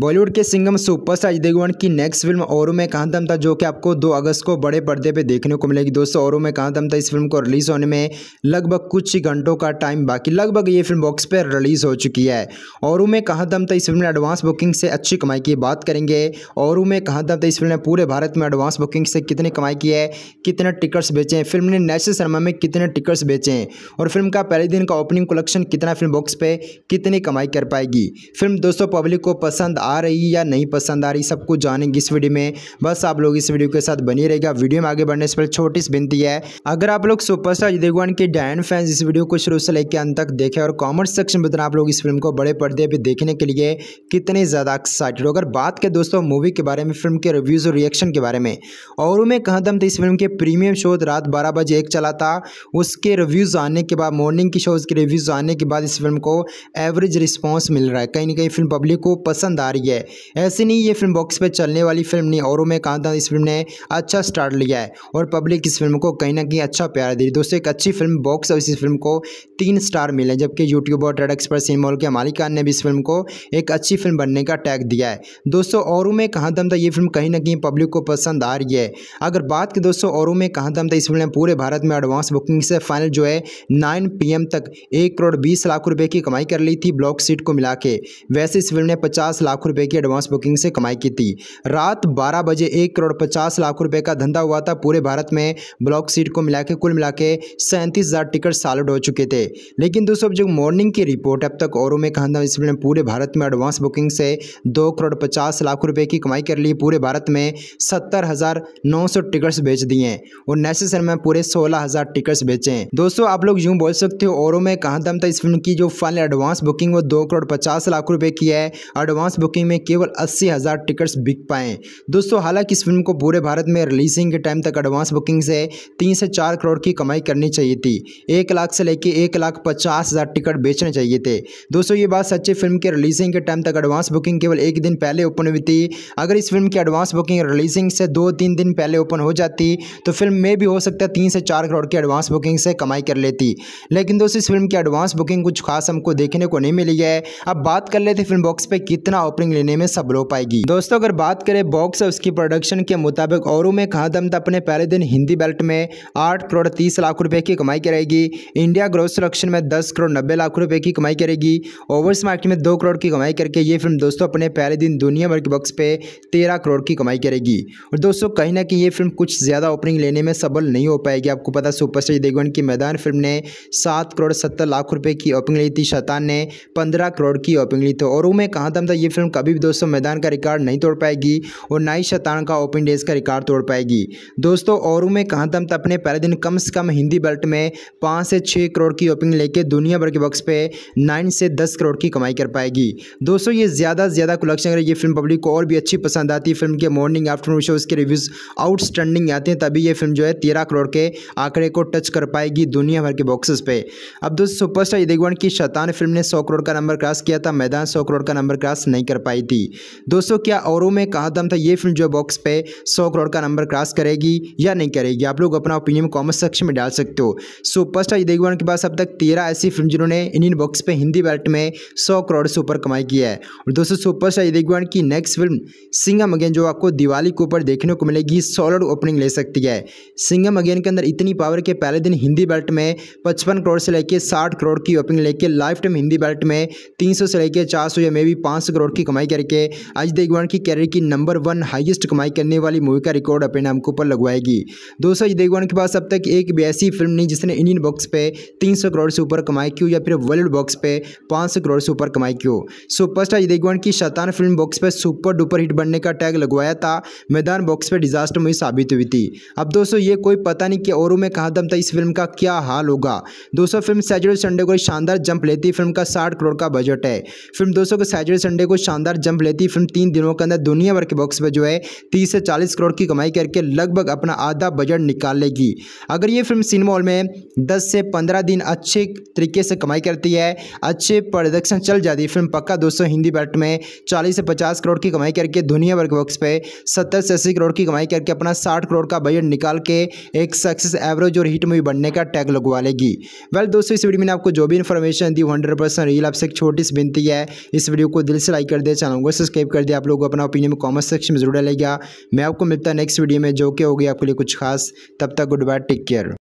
बॉलीवुड के सिंगम सुपरस्टार अजय देवगन की next film औरों में कहा दम था जो कि आपको 2 अगस्त को बड़े पर्दे पे देखने को मिलेगी दोस्तों औरों में कहा दम था इस फिल्म को रिलीज होने में लगभग कुछ ही घंटों का टाइम बाकी लगभग ये फिल्म बॉक्स पर रिलीज हो चुकी है औरों में कहा दम था इस फिल्म ने एडवांस बुकिंग से अच्छी कमाई की बात करेंगे औरू में कहा दम था इस फिल्म ने पूरे भारत में एडवांस बुकिंग से कितनी कमाई की है कितने टिकट्स बेचे हैं फिल्म ने नेशनल सिनेमा में कितने टिकट्स बेचे हैं और फिल्म का पहले दिन का ओपनिंग कलेक्शन कितना फिल्म बॉक्स पर कितनी कमाई कर पाएगी फिल्म दोस्तों पब्लिक को पसंद आ रही या नहीं पसंद आ रही सब कुछ जानेंगे इस वीडियो में बस आप लोग इस वीडियो के साथ बनी रहेगा वीडियो में आगे बढ़ने से पहले छोटी सी विनती है अगर आप लोग सुपरस्टार अजय देवगन के डायन फैंस इस वीडियो को शुरू से लेकर अंत तक देखें और कॉमेंट सेक्शन में बताना आप लोग इस फिल्म को बड़े पर्दे पर देखने के लिए कितने ज़्यादा एक्साइटेड हो अगर बात करें दोस्तों मूवी के बारे में फिल्म के रिव्यूज़ और रिएक्शन के बारे में और मैं कहा दम थे इस फिल्म के प्रीमियम शो रात बारह बजे एक चला था उसके रिव्यूज़ आने के बाद मॉर्निंग की शोज़ के रिव्यूज़ आने के बाद इस फिल्म को एवरेज रिस्पॉन्स मिल रहा है कहीं ना कहीं फिल्म पब्लिक को पसंद आ रही है ऐसे नहीं ये फिल्म बॉक्स पर चलने वाली फिल्म नहीं और में कहा था इस फिल्म ने अच्छा स्टार्ट लिया है और पब्लिक इस फिल्म को कहीं ना कहीं अच्छा प्यार दे रही दोस्तों एक अच्छी फिल्म बॉक्स और इस फिल्म को तीन स्टार मिले जबकि यूट्यूब और ट्रेड एक्सपर्ट सिनेमॉल के मालिकान ने भी इस फिल्म को एक अच्छी फिल्म बनने का टैग दिया है दोस्तों और में कहा दम था ये फिल्म कहीं ना कहीं पब्लिक को पसंद आ रही है अगर बात की दोस्तों और में कहा दम था इस फिल्म ने पूरे भारत में एडवांस बुकिंग से फाइनल जो है नाइन पी तक एक करोड़ बीस लाख रुपए की कमाई कर ली थी ब्लॉक सीट को मिला के वैसे इस फिल्म ने पचास लाख लाख रुपए की एडवांस बुकिंग से कमाई की थी रात 12 बजे एक करोड़ पचास लाख रुपए का धंधा हुआ था पूरे भारत में ब्लॉक सीट को मिला के कुल मिला के सैंतीस हज़ार टिकट सालड हो चुके थे लेकिन दोस्तों जो मॉर्निंग की रिपोर्ट अब तक औरों में कहा था इसमें पूरे भारत में एडवांस बुकिंग से दो करोड़ पचास लाख रुपये की कमाई कर ली पूरे भारत में सत्तर हज़ार नौ सौ टिकट्स बेच दिए और नेक्स्ट सर में पूरे सोलह हज़ार टिकट्स बेचे दोस्तों आप लोग यूँ बोल सकते हो औरों में कहा था तो इस फिल्म की जो फाइनल एडवांस बुकिंग वो दो करोड़ पचास लाख रुपए की है एडवांस बुकिंग बुकिंग में केवल अस्सी हज़ार टिकट्स बिक पाए दोस्तों हालांकि इस फिल्म को पूरे भारत में रिलीजिंग के टाइम तक एडवांस बुकिंग से तीन से चार करोड़ की कमाई करनी चाहिए थी एक लाख से लेकर एक लाख पचास हज़ार टिकट बेचने चाहिए थे दोस्तों ये बात सच्ची फिल्म के रिलीजिंग के टाइम तक एडवांस बुकिंग केवल एक दिन पहले ओपन हुई थी अगर इस फिल्म की एडवांस बुकिंग रिलीजिंग से दो तीन दिन पहले ओपन हो जाती तो फिल्म में भी हो सकता है तीन से चार करोड़ की एडवांस बुकिंग से कमाई कर लेती लेकिन दोस्तों इस फिल्म की एडवांस बुकिंग कुछ खास हमको देखने को नहीं मिली है अब बात कर लेते फिल्म बॉक्स पर कितना ओपन ओपनिंग लेने में सफल हो पाएगी दोस्तों अगर बात करें बॉक्स ऑफिस की प्रोडक्शन के मुताबिक और में कहा खादम अपने पहले दिन हिंदी बेल्ट में आठ करोड़ तीस लाख रुपए की कमाई करेगी इंडिया ग्रोथ सिलेक्शन में दस करोड़ नब्बे लाख रुपए की कमाई करेगी ओवर्स मार्केट में दो करोड़ की कमाई करके ये फिल्म दोस्तों अपने पहले दिन दुनिया भर के बॉक्स पे तेरह करोड़ की कमाई करेगी और दोस्तों कहीं ना कहीं ये फिल्म कुछ ज़्यादा ओपनिंग लेने में सफल नहीं हो पाएगी आपको पता सुपरस्टार देगवन की मैदान फिल्म ने सात करोड़ सत्तर लाख रुपए की ओपनिंग ली थी शतान ने पंद्रह करोड़ की ओपनिंग ली थी और उमें कहा था ये फिल्म कभी भी दोस्तों मैदान का रिकॉर्ड नहीं तोड़ पाएगी और ना ही शतान का ओपन डेज का रिकॉर्ड तोड़ पाएगी दोस्तों औरू में कहाँ तम अपने पहले दिन कम से कम हिंदी बेल्ट में पाँच से छः करोड़ की ओपनिंग लेके दुनिया भर के बक्स पे नाइन से दस करोड़ की कमाई कर पाएगी दोस्तों ये ज़्यादा से ज़्यादा कलेक्शन अगर ये फिल्म पब्लिक को और भी अच्छी पसंद आती फिल्म के मॉर्निंग आफ्टरनून शो उसके रिव्यूज़ आउटस्टैंडिंग आते हैं तभी ये फिल्म जो है तेरह करोड़ के आंकड़े को टच कर पाएगी दुनिया भर के बॉक्सेस पे अब दोस्तों सुपरस्टार इदेगवान की शतान फिल्म ने सौ करोड़ का नंबर क्रॉस किया था मैदान सौ करोड़ का नंबर क्रॉस नहीं कर पाई थी दोस्तों क्या औरों में कहा दम था ये फिल्म जो बॉक्स पे सौ करोड़ का नंबर क्रॉस करेगी या नहीं करेगी आप लोग अपना ओपिनियन कॉमेंट सेक्शन में डाल सकते हो सुपरस्टार अजय देवगन के पास अब तक तेरह ऐसी फिल्म जिन्होंने इंडियन बॉक्स पर हिंदी बेल्ट में सौ करोड़ से ऊपर कमाई की है और दोस्तों सुपरस्टार अजय देवगन की नेक्स्ट फिल्म सिंगम अगेन जो आपको दिवाली के ऊपर देखने को मिलेगी सॉलिड ओपनिंग ले सकती है सिंगम अगेन के अंदर इतनी पावर के पहले दिन हिंदी बेल्ट में पचपन करोड़ से लेकर साठ करोड़ की ओपनिंग लेके लाइफ टाइम हिंदी बेल्ट में तीन से लेकर चार या मे बी पाँच करोड़ की कमाई करके अजय देवगन की कैरियर की नंबर वन हाईएस्ट कमाई करने वाली मूवी का रिकॉर्ड अपने नाम के ऊपर लगवाएगी दोस्तों अजय देवगन के पास अब तक एक भी ऐसी फिल्म नहीं जिसने इंडियन बॉक्स पे तीन करोड़ से ऊपर कमाई क्यों या फिर वर्ल्ड बॉक्स पे पाँच करोड़ से ऊपर कमाई क्यों सो फर्स्ट अजय देवगन की शतान फिल्म बॉक्स पर सुपर डुपर हिट बनने का टैग लगवाया था मैदान बॉक्स पर डिजास्टर मूवी साबित हुई थी अब दोस्तों ये कोई पता नहीं कि औरों में कहा दम था इस फिल्म का क्या हाल होगा दोस्तों फिल्म सैटरडे संडे को शानदार जंप लेती फिल्म का साठ करोड़ का बजट है फिल्म दोस्तों को सैटरडे संडे को शानदार जंप लेती फिल्म तीन दिनों के अंदर दुनिया भर के बॉक्स पर जो है तीस से चालीस करोड़ की कमाई करके लगभग अपना आधा बजट निकाल लेगी अगर ये फिल्म सिनेमा हॉल में दस से पंद्रह दिन अच्छे तरीके से कमाई करती है अच्छे प्रोडक्शन चल जाती फिल्म पक्का दोस्तों हिंदी बैट में चालीस से पचास करोड़ की कमाई करके दुनिया भर के बॉक्स पर सत्तर से अस्सी करोड़ की कमाई करके अपना साठ करोड़ का बजट निकाल के एक सक्सेस एवरेज और हिट मूवी बनने का टैग लगवा लेगी वेल दोस्तों इस वीडियो में आपको जो भी इन्फॉर्मेशन दी हंड्रेड परसेंट रील आपसे एक छोटी सी विनती है इस वीडियो को दिल से लाइक कर कर दिया चैनल को सब्सक्राइब कर दिया आप लोगों को अपना ओपिनियन कॉमेंट सेक्शन में जरूर डालेगा मैं आपको मिलता है नेक्स्ट वीडियो में जो कि होगी आपके लिए कुछ खास तब तक गुड बाय टेक केयर